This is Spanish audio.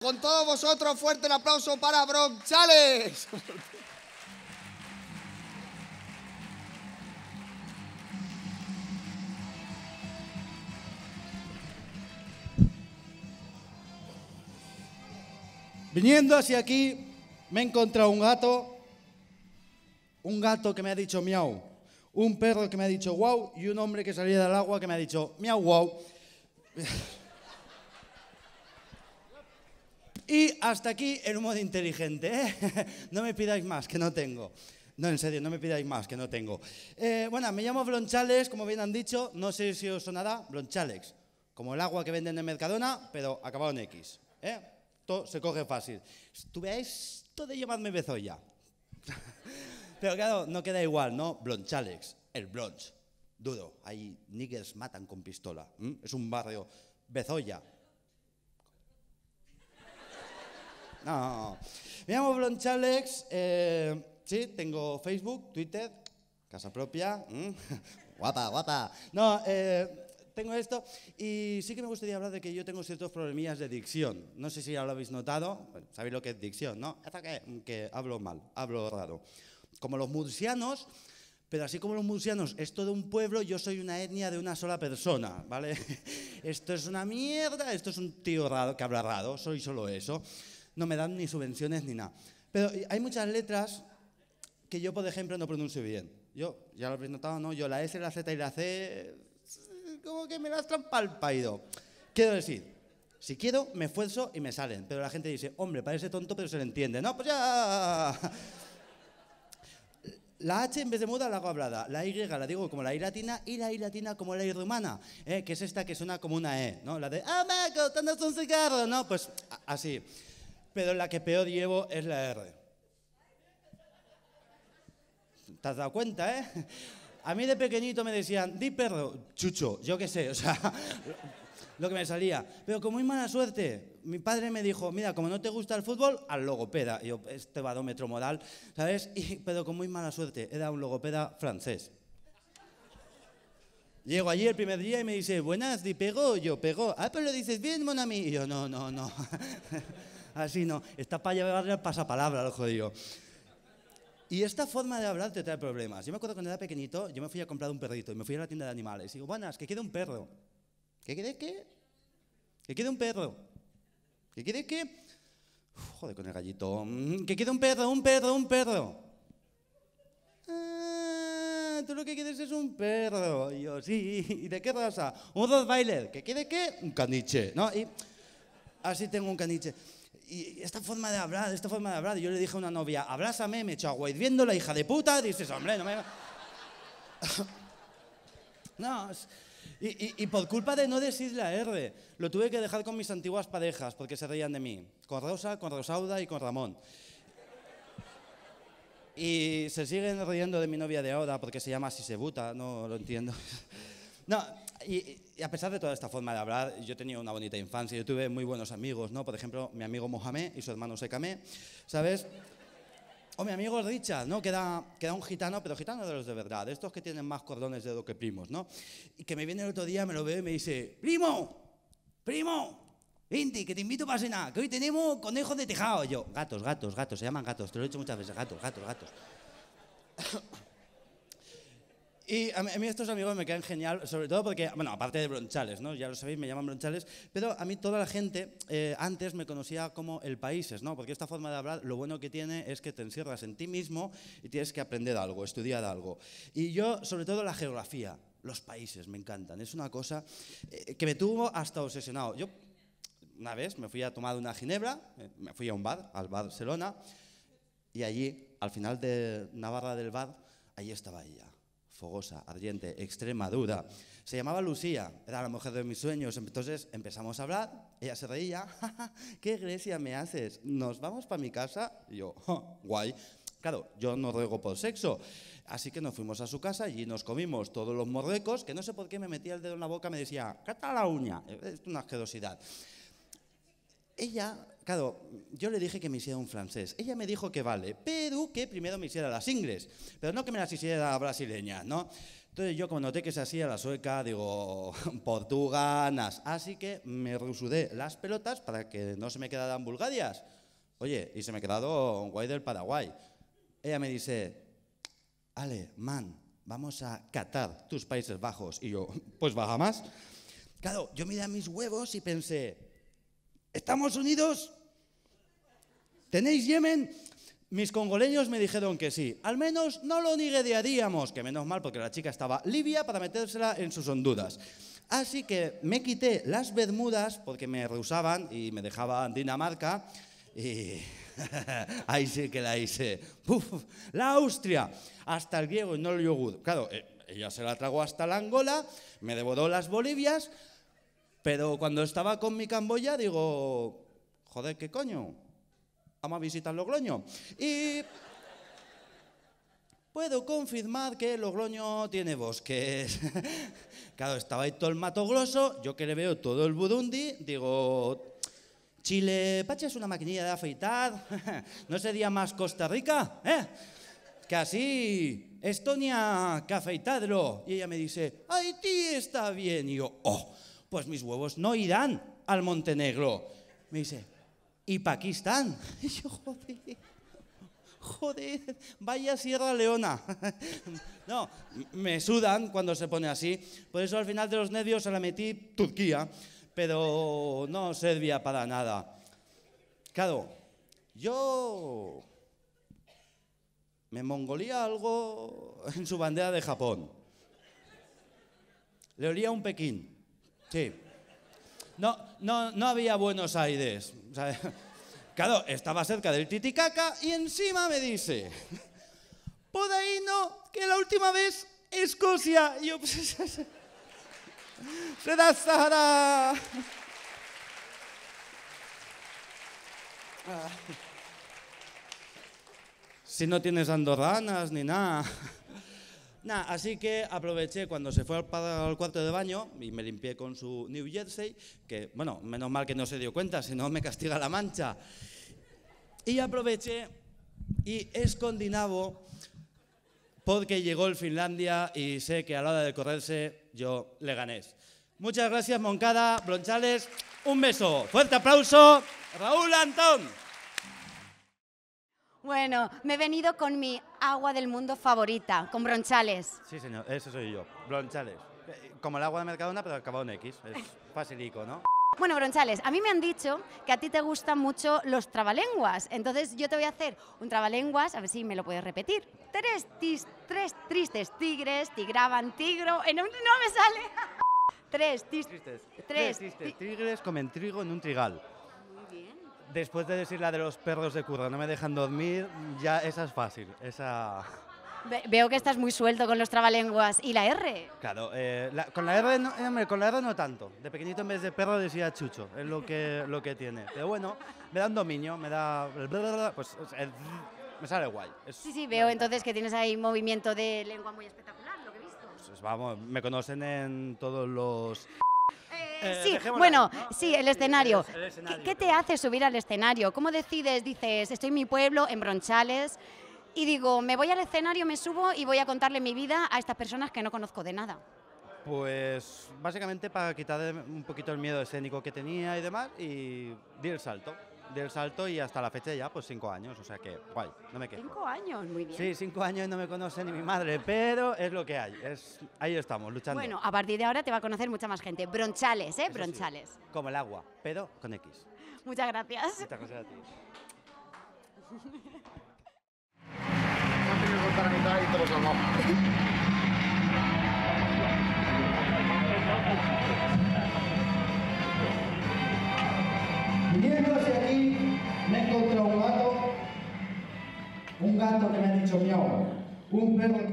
Con todos vosotros, fuerte el aplauso para Brock Viniendo hacia aquí, me he encontrado un gato, un gato que me ha dicho miau, un perro que me ha dicho wow y un hombre que salía del agua que me ha dicho miau wow. Y hasta aquí el modo inteligente. ¿eh? No me pidáis más, que no tengo. No, en serio, no me pidáis más, que no tengo. Eh, bueno, me llamo Blonchales, como bien han dicho, no sé si os sonará Blonchales, como el agua que venden en Mercadona, pero acabado en X. ¿eh? Todo se coge fácil. Estuve esto de llamarme Bezoya. pero claro, no queda igual, ¿no? Blonchales, el blonch, dudo. Ahí niggers matan con pistola. Es un barrio. Bezoya, No. Me llamo Bronchalex, eh, sí, tengo Facebook, Twitter, casa propia. guapa, guapa. No, eh, tengo esto y sí que me gustaría hablar de que yo tengo ciertos problemillas de dicción. No sé si ya lo habéis notado, sabéis lo que es dicción, ¿no? Hasta que, que hablo mal, hablo raro. Como los murcianos, pero así como los murcianos es todo un pueblo, yo soy una etnia de una sola persona, ¿vale? Esto es una mierda, esto es un tío raro que habla raro, soy solo eso no me dan ni subvenciones ni nada. Pero eh, hay muchas letras que yo, por ejemplo, no pronuncio bien. Yo, ya lo habéis notado, ¿no? Yo la S, la Z y la C, eh, como que me las trampa el Quiero decir, si quiero, me esfuerzo y me salen. Pero la gente dice, hombre, parece tonto, pero se le entiende. No, pues ya. La H en vez de muda la hago hablada. La Y la digo como la I latina y la I latina como la I rumana, ¿eh? que es esta que suena como una E. ¿no? La de, ah, me un cigarro, No, pues así pero la que peor llevo es la R. ¿Te has dado cuenta, eh? A mí de pequeñito me decían, di perro, chucho, yo qué sé, o sea, lo que me salía. Pero con muy mala suerte, mi padre me dijo, mira, como no te gusta el fútbol, al logopeda. Y yo, este badómetro modal, ¿sabes? Y, pero con muy mala suerte, era un logopeda francés. Llego allí el primer día y me dice, buenas, di pego, yo pego. Ah, pero lo dices bien, mon ami. Y yo, no, no, no así no. Está para llevarle el pasapalabra lo jodido. Y esta forma de hablar te trae problemas. Yo me acuerdo cuando era pequeñito, yo me fui a comprar un perrito y me fui a la tienda de animales. Y digo, buenas, que quiere un perro. ¿Qué quiere qué? ¿Que quiere un perro? ¿Qué quiere qué? joder, con el gallito. Mm, ¿Que quiere un perro, un perro, un perro? Ah, tú lo que quieres es un perro. Y yo, sí, ¿y de qué raza? Un Rottweiler. ¿Qué quiere qué? Un caniche, ¿no? Y así tengo un caniche y esta forma de hablar, esta forma de hablar. Y yo le dije a una novia, abrázame, me echó agua viendo la hija de puta. Dices, hombre, no me. no. Y, por culpa de no decir la R, lo tuve que dejar con mis antiguas parejas porque se reían de mí. Con Rosa, con Rosauda y con Ramón. Y se siguen riendo de mi novia de ahora porque se llama Sisebuta, no lo entiendo. no, y, a pesar de toda esta forma de hablar, yo tenía una bonita infancia, yo tuve muy buenos amigos, ¿no? Por ejemplo, mi amigo Mohamed y su hermano Sekame, ¿sabes? O mi amigo Richard, ¿no? queda era, un gitano, pero gitano de los de verdad, estos que tienen más cordones de dedo que primos, ¿no? Y que me viene el otro día, me lo ve y me dice, primo, primo, vinti que te invito para cenar, que hoy tenemos conejos de tejado. Y yo, gatos, gatos, gatos, se llaman gatos, te lo he dicho muchas veces, gatos, gatos, gatos. Y a mí, estos amigos me quedan genial, sobre todo porque, bueno, aparte de Bronchales, ¿no? Ya lo sabéis, me llaman Bronchales, pero a mí toda la gente eh, antes me conocía como el Países, ¿no? Porque esta forma de hablar lo bueno que tiene es que te encierras en ti mismo y tienes que aprender algo, estudiar algo. Y yo, sobre todo, la geografía, los países, me encantan. Es una cosa eh, que me tuvo hasta obsesionado. Yo una vez me fui a tomar una ginebra, eh, me fui a un bar, al Barcelona, y allí, al final de Navarra del bar, allí estaba ella fogosa, ardiente, extrema, duda. Se llamaba Lucía, era la mujer de mis sueños. Entonces empezamos a hablar, ella se reía, ¡Ja, qué grecia me haces? ¿Nos vamos para mi casa? Y yo, guay. Claro, yo no ruego por sexo. Así que nos fuimos a su casa y nos comimos todos los morrecos, que no sé por qué me metía el dedo en la boca, me decía, cata la uña, es una asquerosidad. Ella Claro, yo le dije que me hiciera un francés. Ella me dijo que vale, pero que primero me hiciera las ingles, pero no que me las hiciera brasileñas, ¿no? Entonces yo como noté que se hacía la sueca, digo, portuganas. Así que me resudé las pelotas para que no se me quedaran bulgarias. Oye, y se me ha quedado un guay del Paraguay. Ella me dice, Ale, man, vamos a Qatar, tus Países Bajos. Y yo, pues baja más. Claro, yo miré a mis huevos y pensé, ¿Estamos unidos? ¿Tenéis Yemen? Mis congoleños me dijeron que sí. Al menos no lo nigeriaríamos, que menos mal porque la chica estaba libia para metérsela en sus honduras. Así que me quité las Bermudas porque me rehusaban y me dejaban Dinamarca. Y ahí sí que la hice. la Austria, hasta el griego y no el yogur. Claro, eh, ella se la tragó hasta la Angola, me devoró las Bolivias, pero cuando estaba con mi Camboya digo, joder, ¿qué coño? a visitar Logroño. Y puedo confirmar que Logroño tiene bosques. claro, estaba ahí todo el Mato Grosso, yo que le veo todo el Burundi, digo, Chile, Pacha es una maquinilla de afeitar, ¿no sería más Costa Rica? ¿Eh? Que así, Estonia, que afeitadlo. Y ella me dice, Haití está bien. Y yo, oh, pues mis huevos no irán al Montenegro. Me dice, y Pakistán. Y yo, joder, joder, vaya Sierra Leona. No, me sudan cuando se pone así. Por eso al final de los nervios se la metí Turquía, pero no servía para nada. Claro, yo me mongolía algo en su bandera de Japón. Le olía un Pekín, sí no, no, había Buenos Aires. claro, estaba cerca del Titicaca y encima me dice, por ahí no, que la última vez Escocia. Y yo, pues, se da ah. Si no tienes andorranas ni nada así que aproveché cuando se fue al, cuarto de baño y me limpié con su New Jersey, que bueno, menos mal que no se dio cuenta, si no me castiga la mancha. Y aproveché y escondinavo porque llegó el Finlandia y sé que a la hora de correrse yo le gané. Muchas gracias Moncada, Bronchales, un beso, fuerte aplauso, Raúl Antón. Bueno, me he venido con mi agua del mundo favorita, con bronchales. Sí, señor, eso soy yo, bronchales. Eh, como el agua de Mercadona, pero acabado en X. Es facilico, ¿no? Bueno, Bronchales, a mí me han dicho que a ti te gustan mucho los trabalenguas. Entonces yo te voy a hacer un trabalenguas, a ver si me lo puedes repetir. Tres, tres tristes tigres tigraban tigro en eh, un... ¡No me sale! tres, tristes. tres tristes tigres comen trigo en un trigal. Después de decir la de los perros de curra no me dejan dormir, ya esa es fácil. Esa... veo que estás muy suelto con los trabalenguas. ¿Y la R? Claro, eh, eh, con, la R no, tanto. De pequeñito en vez de perro decía chucho, es lo que, lo que tiene. Pero bueno, me da un dominio, me da... Pues me sale guay. sí, sí, veo entonces que tienes ahí movimiento de lengua muy espectacular, lo que he visto. Pues, vamos, me conocen en todos los... Eh, eh, sí, bueno, sí, el escenario. ¿Qué, ¿Qué, te hace subir al escenario? ¿Cómo decides? Dices, estoy en mi pueblo, en Bronchales, y digo, me voy al escenario, me subo y voy a contarle mi vida a estas personas que no conozco de nada. Pues básicamente para quitar un poquito el miedo escénico que tenía y demás y di el salto del salto y hasta la fecha ya, pues cinco años, o sea que guay, no me quedo. Cinco años, muy bien. Sí, cinco años y no me conoce ni mi madre, pero es lo que hay, es, ahí estamos, luchando. Bueno, a partir de ahora te va a conocer mucha más gente. Bronchales, ¿eh? Bronchales. como el agua, pero con X. Muchas gracias. Muchas gracias a ti. tanto che mi ha detto mio, un per